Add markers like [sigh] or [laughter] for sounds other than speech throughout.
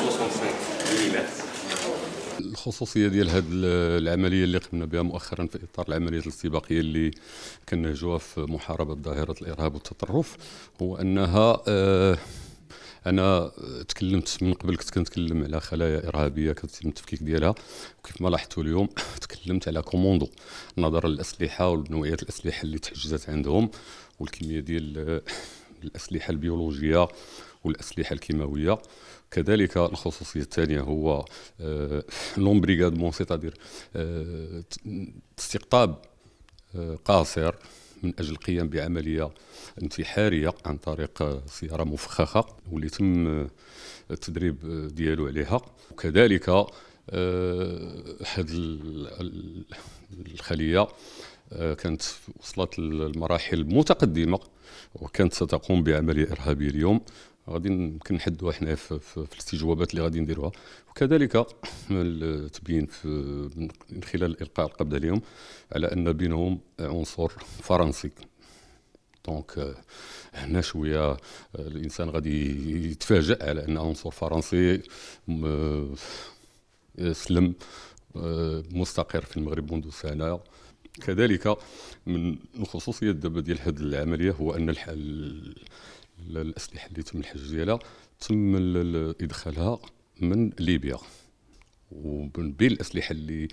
65 إيه، الخصوصيه ديال هذه العمليه اللي قمنا بها مؤخرا في اطار العمليه الاستباقيه اللي كنهجوها في محاربه ظاهره الارهاب والتطرف هو انها آه، انا تكلمت من قبل كنت كنتكلم على خلايا ارهابيه كنتم التفكيك ديالها وكيف ما لاحظتوا اليوم [coughs] تكلمت على كوموندو نظرا للاسلحه ونوعيه الاسلحه اللي تحجزت عندهم والكميه ديال آه، الأسلحة البيولوجية والأسلحة الكيماوية كذلك الخصوصيه الثانيه هو آه، لومبريغادمون سيتادير آه، استقطاب آه، قاصر من اجل القيام بعمليه انتحاريه عن طريق سياره مفخخه واللي تم التدريب ديالو عليها وكذلك هذه الخليه آه، كانت وصلت لمراحل متقدمه وكانت ستقوم بعمليه ارهابيه اليوم غادي يمكن نحدوا حنا في, الاستجوابات اللي غادي نديروها وكذلك تبين من خلال القاء القبض عليهم على ان بينهم عنصر فرنسي دونك euh, هنا شويه آه، الانسان غادي يتفاجئ على ان عنصر فرنسي آه، سلم مستقر في المغرب منذ سنه كذلك من خصوصيه دابا ديال هذه العمليه هو ان الحل الاسلحه اللي تم الحجز ديالها تم ادخالها من ليبيا ومن بين الاسلحه اللي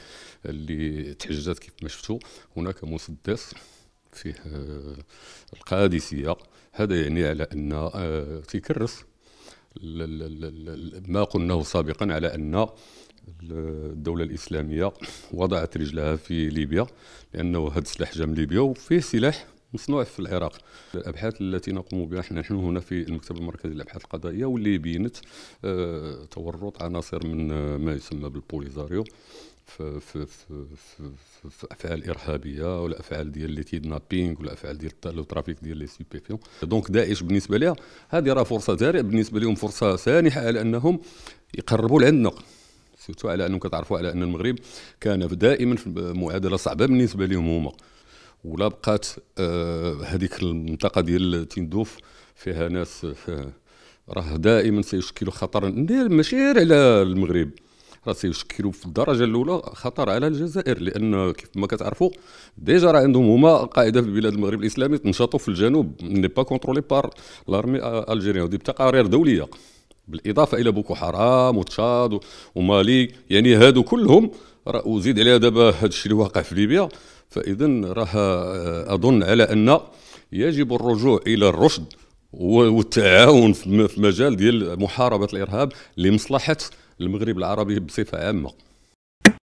اللي تحجزات كيف ما شفتوا هناك مسدس فيه آه، القادسيه هذا يعني على ان آه، تيكرس ما قلناه سابقا على أن الدولة الإسلامية وضعت رجلها في ليبيا لأنه هذا السلاح جام ليبيا وفيه سلاح مصنوع في العراق الابحاث التي نقوم بها احنا نحن هنا في المكتب المركزي للابحاث القضائيه واللي بينت آه، تورط عناصر من آه، ما يسمى بالبوليزاريو في في في في, في, افعال ارهابيه ولا افعال ديال لي كيدنابينغ ولا افعال ديال لو ترافيك ديال لي سوبيفيون دونك داعش بالنسبه لها هذه راه فرصه زارع بالنسبه لهم فرصه سانحه على انهم يقربوا لعندنا سيرتو على انهم كتعرفوا على ان المغرب كان دائما في معادله صعبه بالنسبه لهم هما ولا بقات آه، هذيك المنطقه ديال تندوف فيها ناس راه دائما سيشكل خطرا ماشي غير على المغرب راه سيشكلوا في الدرجه الاولى خطر على الجزائر لان كيف ما كتعرفوا ديجا راه عندهم هما قاعده في بلاد المغرب الاسلامي تنشطوا في الجنوب ني با كونترولي بار لارمي الجيريان ودي بتقارير دوليه بالاضافه الى بوكو حرام وتشاد ومالي يعني هادو كلهم وزيد عليها دابا هذا الشيء اللي واقع في ليبيا فاذا راه اظن على ان يجب الرجوع الى الرشد والتعاون في مجال ديال محاربه الارهاب لمصلحه المغرب العربي بصفه عامه